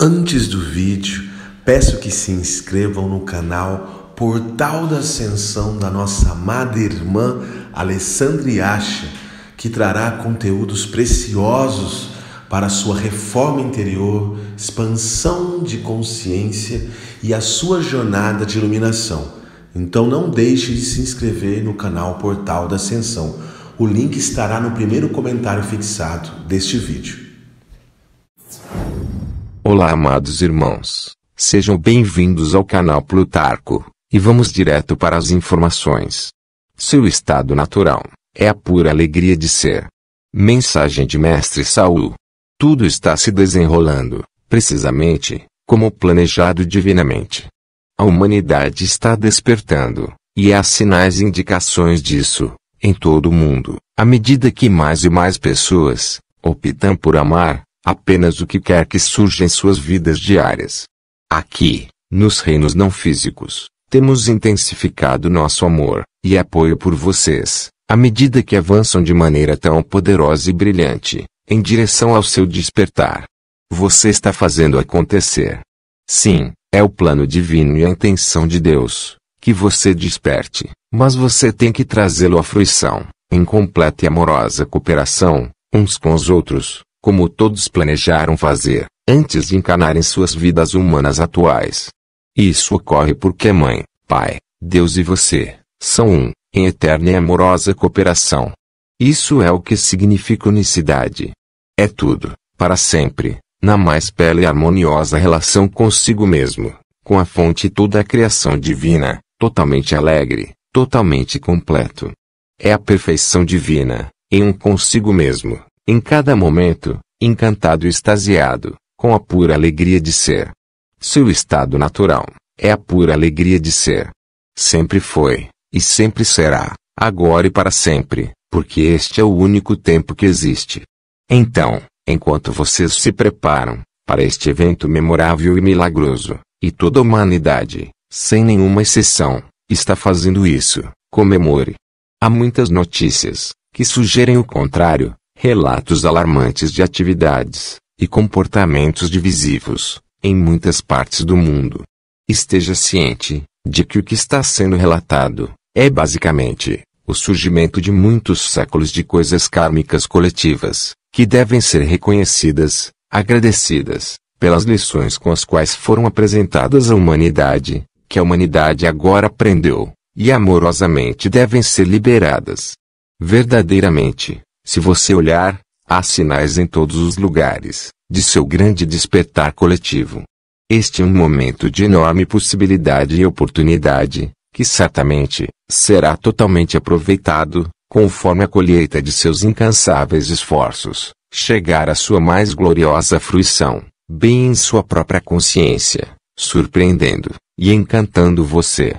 Antes do vídeo, peço que se inscrevam no canal Portal da Ascensão da nossa amada irmã Alessandra Acha, que trará conteúdos preciosos para sua reforma interior, expansão de consciência e a sua jornada de iluminação. Então não deixe de se inscrever no canal Portal da Ascensão. O link estará no primeiro comentário fixado deste vídeo. Olá, amados irmãos. Sejam bem-vindos ao canal Plutarco, e vamos direto para as informações. Seu estado natural é a pura alegria de ser. Mensagem de Mestre Saul. Tudo está se desenrolando, precisamente, como planejado divinamente. A humanidade está despertando, e há sinais e indicações disso, em todo o mundo, à medida que mais e mais pessoas optam por amar, apenas o que quer que surja em suas vidas diárias. Aqui, nos reinos não físicos, temos intensificado nosso amor e apoio por vocês, à medida que avançam de maneira tão poderosa e brilhante, em direção ao seu despertar. Você está fazendo acontecer. Sim, é o plano divino e a intenção de Deus que você desperte, mas você tem que trazê-lo à fruição, em completa e amorosa cooperação, uns com os outros, como todos planejaram fazer, antes de em suas vidas humanas atuais. Isso ocorre porque Mãe, Pai, Deus e você, são um, em eterna e amorosa cooperação. Isso é o que significa unicidade. É tudo, para sempre, na mais bela e harmoniosa relação consigo mesmo, com a fonte e toda a criação divina, totalmente alegre, totalmente completo. É a perfeição divina, em um consigo mesmo. Em cada momento, encantado e extasiado, com a pura alegria de ser. Seu estado natural é a pura alegria de ser. Sempre foi, e sempre será, agora e para sempre, porque este é o único tempo que existe. Então, enquanto vocês se preparam para este evento memorável e milagroso, e toda a humanidade, sem nenhuma exceção, está fazendo isso, comemore. Há muitas notícias que sugerem o contrário, relatos alarmantes de atividades e comportamentos divisivos em muitas partes do mundo. Esteja ciente de que o que está sendo relatado é basicamente o surgimento de muitos séculos de coisas kármicas coletivas que devem ser reconhecidas, agradecidas pelas lições com as quais foram apresentadas à humanidade, que a humanidade agora aprendeu, e amorosamente devem ser liberadas. Verdadeiramente, se você olhar, há sinais em todos os lugares de seu grande despertar coletivo. Este é um momento de enorme possibilidade e oportunidade, que certamente será totalmente aproveitado, conforme a colheita de seus incansáveis esforços chegar à sua mais gloriosa fruição, bem em sua própria consciência, surpreendendo e encantando você.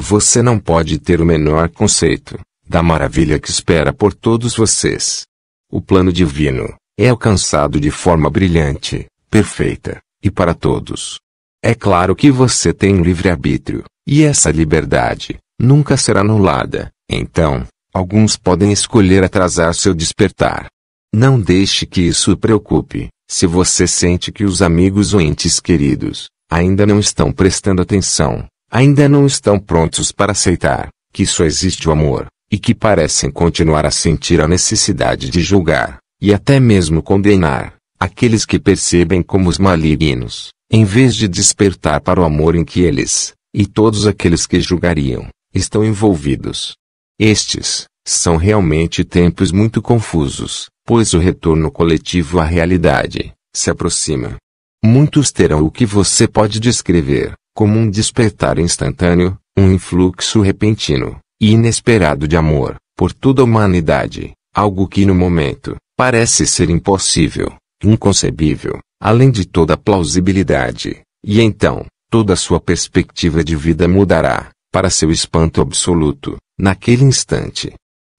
Você não pode ter o menor conceito da maravilha que espera por todos vocês. O plano divino é alcançado de forma brilhante, perfeita, e para todos. É claro que você tem um livre-arbítrio, e essa liberdade nunca será anulada, então, alguns podem escolher atrasar seu despertar. Não deixe que isso o preocupe, se você sente que os amigos ou entes queridos ainda não estão prestando atenção, ainda não estão prontos para aceitar que só existe o amor, e que parecem continuar a sentir a necessidade de julgar, e até mesmo condenar, aqueles que percebem como os malignos, em vez de despertar para o amor em que eles, e todos aqueles que julgariam, estão envolvidos. Estes, são realmente tempos muito confusos, pois o retorno coletivo à realidade se aproxima. Muitos terão o que você pode descrever como um despertar instantâneo, um influxo repentino, e inesperado de amor, por toda a humanidade, algo que no momento, parece ser impossível, inconcebível, além de toda a plausibilidade, e então, toda sua perspectiva de vida mudará, para seu espanto absoluto, naquele instante.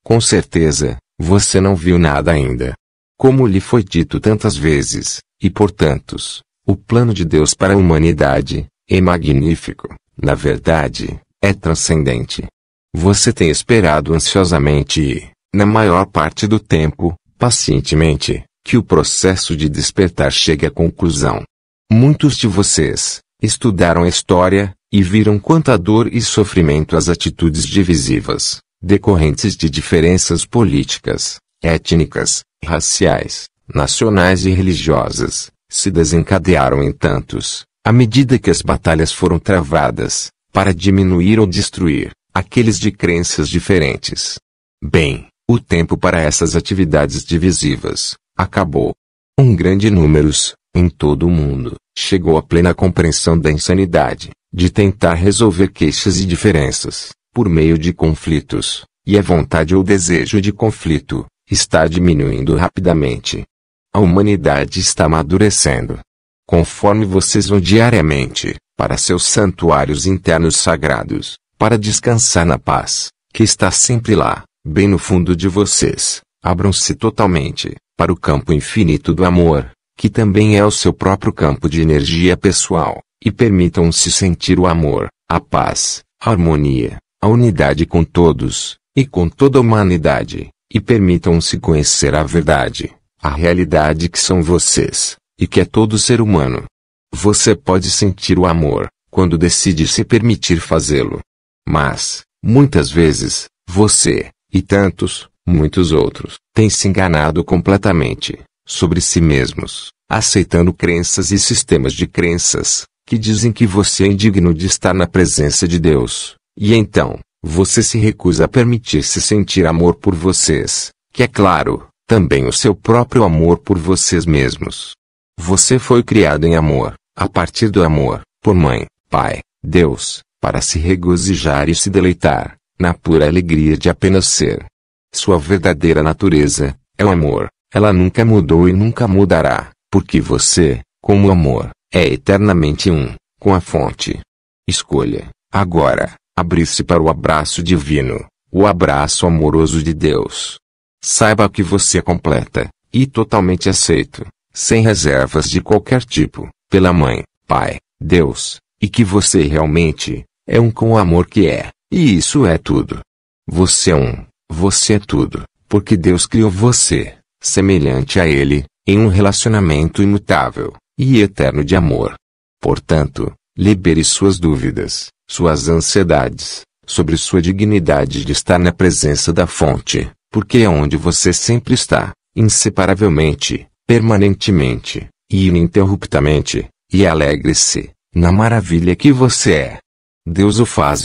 Com certeza, você não viu nada ainda. Como lhe foi dito tantas vezes, e por tantos, o plano de Deus para a humanidade, é magnífico, na verdade, é transcendente. Você tem esperado ansiosamente e, na maior parte do tempo, pacientemente, que o processo de despertar chegue à conclusão. Muitos de vocês estudaram a história e viram quanta dor e sofrimento as atitudes divisivas, decorrentes de diferenças políticas, étnicas, raciais, nacionais e religiosas, se desencadearam em tantos, à medida que as batalhas foram travadas, para diminuir ou destruir, aqueles de crenças diferentes. Bem, o tempo para essas atividades divisivas acabou. Um grande número, em todo o mundo, chegou à plena compreensão da insanidade de tentar resolver queixas e diferenças por meio de conflitos, e a vontade ou desejo de conflito está diminuindo rapidamente. A humanidade está amadurecendo. Conforme vocês vão diariamente para seus santuários internos sagrados, para descansar na paz, que está sempre lá, bem no fundo de vocês. Abram-se totalmente para o campo infinito do amor, que também é o seu próprio campo de energia pessoal, e permitam-se sentir o amor, a paz, a harmonia, a unidade com todos e com toda a humanidade, e permitam-se conhecer a verdade, a realidade que são vocês e que é todo ser humano. Você pode sentir o amor quando decide se permitir fazê-lo. Mas, muitas vezes, você, e tantos, muitos outros, têm se enganado completamente sobre si mesmos, aceitando crenças e sistemas de crenças que dizem que você é indigno de estar na presença de Deus, e então, você se recusa a permitir-se sentir amor por vocês, que é claro, também o seu próprio amor por vocês mesmos. Você foi criado em amor, a partir do amor, por mãe, pai, Deus, para se regozijar e se deleitar, na pura alegria de apenas ser. Sua verdadeira natureza é o amor, ela nunca mudou e nunca mudará, porque você, como amor, é eternamente um com a fonte. Escolha, agora, abrir-se para o abraço divino, o abraço amoroso de Deus. Saiba que você é completa, e totalmente aceito, sem reservas de qualquer tipo, pela Mãe, Pai, Deus, e que você realmente, é um com o amor que é, e isso é tudo. Você é um, você é tudo, porque Deus criou você, semelhante a Ele, em um relacionamento imutável e eterno de amor. Portanto, libere suas dúvidas, suas ansiedades, sobre sua dignidade de estar na presença da fonte, porque é onde você sempre está, inseparavelmente, permanentemente, e ininterruptamente, e alegre-se, na maravilha que você é. Deus o faz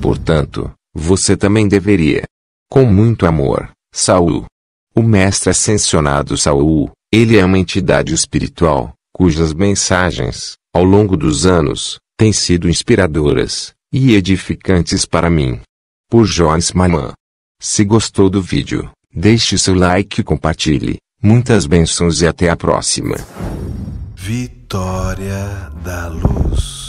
portanto, você também deveria. Com muito amor, Saul. O mestre ascensionado Saul, ele é uma entidade espiritual, cujas mensagens, ao longo dos anos, têm sido inspiradoras e edificantes para mim. Por Joyce Maman. Se gostou do vídeo, deixe seu like e compartilhe. Muitas bênçãos e até a próxima. Vitória da Luz.